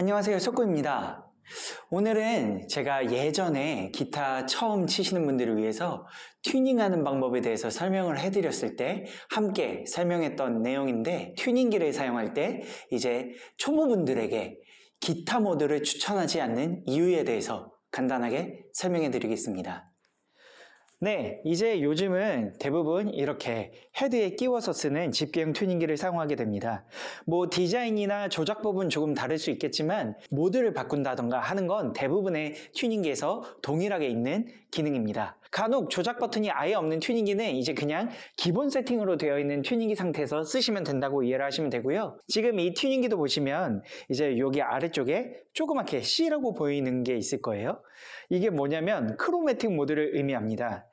안녕하세요. 석구입니다. 오늘은 제가 예전에 기타 처음 치시는 분들을 위해서 튜닝하는 방법에 대해서 설명을 해드렸을 때 함께 설명했던 내용인데 튜닝기를 사용할 때 이제 초보분들에게 기타 모드를 추천하지 않는 이유에 대해서 간단하게 설명해 드리겠습니다. 네, 이제 요즘은 대부분 이렇게 헤드에 끼워서 쓰는 집게형 튜닝기를 사용하게 됩니다. 뭐 디자인이나 조작 법은 조금 다를 수 있겠지만 모드를 바꾼다던가 하는 건 대부분의 튜닝기에서 동일하게 있는 기능입니다. 간혹 조작 버튼이 아예 없는 튜닝기는 이제 그냥 기본 세팅으로 되어 있는 튜닝기 상태에서 쓰시면 된다고 이해를 하시면 되고요. 지금 이 튜닝기도 보시면 이제 여기 아래쪽에 조그맣게 C라고 보이는 게 있을 거예요. 이게 뭐냐면 크로매틱 모드를 의미합니다.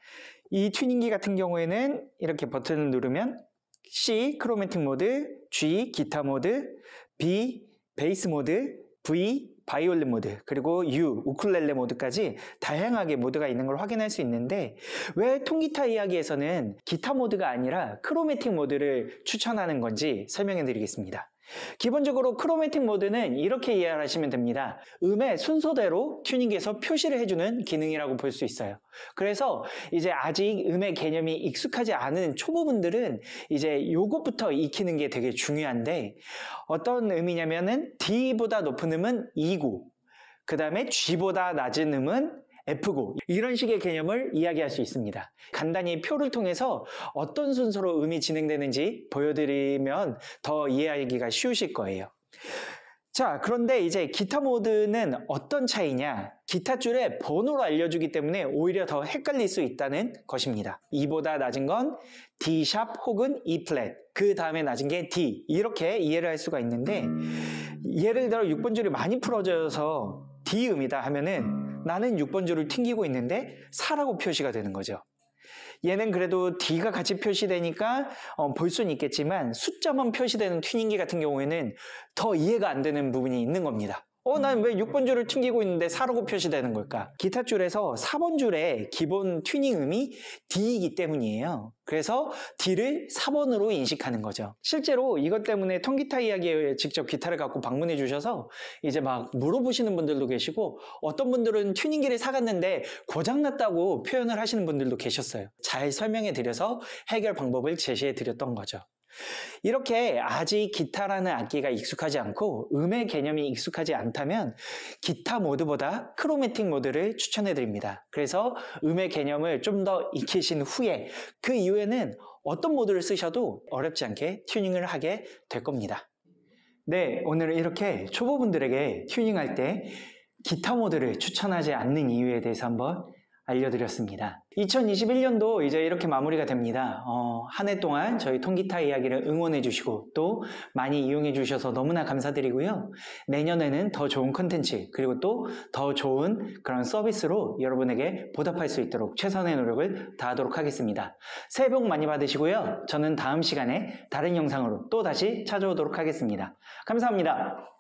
이 튜닝기 같은 경우에는 이렇게 버튼을 누르면 C 크로매틱 모드, G 기타 모드, B 베이스 모드, V 바이올린 모드, 그리고 U, 우쿨렐레 모드까지 다양하게 모드가 있는 걸 확인할 수 있는데 왜 통기타 이야기에서는 기타 모드가 아니라 크로매틱 모드를 추천하는 건지 설명해 드리겠습니다. 기본적으로 크로매틱 모드는 이렇게 이해 하시면 됩니다. 음의 순서대로 튜닝에서 표시를 해주는 기능이라고 볼 수 있어요. 그래서 이제 아직 음의 개념이 익숙하지 않은 초보분들은 이제 요것부터 익히는 게 되게 중요한데 어떤 음이냐면은 D보다 높은 음은 e 고그 다음에 G보다 낮은 음은 F고 이런 식의 개념을 이야기할 수 있습니다. 간단히 표를 통해서 어떤 순서로 음이 진행되는지 보여드리면 더 이해하기가 쉬우실 거예요. 자, 그런데 이제 기타 모드는 어떤 차이냐? 기타 줄의 번호로 알려주기 때문에 오히려 더 헷갈릴 수 있다는 것입니다. 이보다 낮은 건 D 혹은 E 플랫, 그 다음에 낮은 게 D 이렇게 이해를 할 수가 있는데 예를 들어 6번 줄이 많이 풀어져서 D 음이다 하면은 나는 6번 줄을 튕기고 있는데 4라고 표시가 되는 거죠. 얘는 그래도 D가 같이 표시되니까 어, 볼 수는 있겠지만 숫자만 표시되는 튜닝기 같은 경우에는 더 이해가 안 되는 부분이 있는 겁니다. 어, 난 왜 6번 줄을 튕기고 있는데 4라고 표시되는 걸까? 기타 줄에서 4번 줄의 기본 튜닝 음이 D이기 때문이에요. 그래서 D를 4번으로 인식하는 거죠. 실제로 이것 때문에 통기타 이야기에 직접 기타를 갖고 방문해 주셔서 이제 막 물어보시는 분들도 계시고 어떤 분들은 튜닝기를 사갔는데 고장났다고 표현을 하시는 분들도 계셨어요. 잘 설명해 드려서 해결 방법을 제시해 드렸던 거죠. 이렇게 아직 기타라는 악기가 익숙하지 않고 음의 개념이 익숙하지 않다면 기타 모드보다 크로매틱 모드를 추천해 드립니다. 그래서 음의 개념을 좀 더 익히신 후에 그 이후에는 어떤 모드를 쓰셔도 어렵지 않게 튜닝을 하게 될 겁니다. 네, 오늘 은 이렇게 초보분들에게 튜닝할 때 기타 모드를 추천하지 않는 이유에 대해서 한번 알려드렸습니다. 2021년도 이제 이렇게 마무리가 됩니다. 어, 한 해 동안 저희 통기타 이야기를 응원해 주시고 또 많이 이용해 주셔서 너무나 감사드리고요. 내년에는 더 좋은 컨텐츠 그리고 또 더 좋은 그런 서비스로 여러분에게 보답할 수 있도록 최선의 노력을 다하도록 하겠습니다. 새해 복 많이 받으시고요. 저는 다음 시간에 다른 영상으로 또 다시 찾아오도록 하겠습니다. 감사합니다.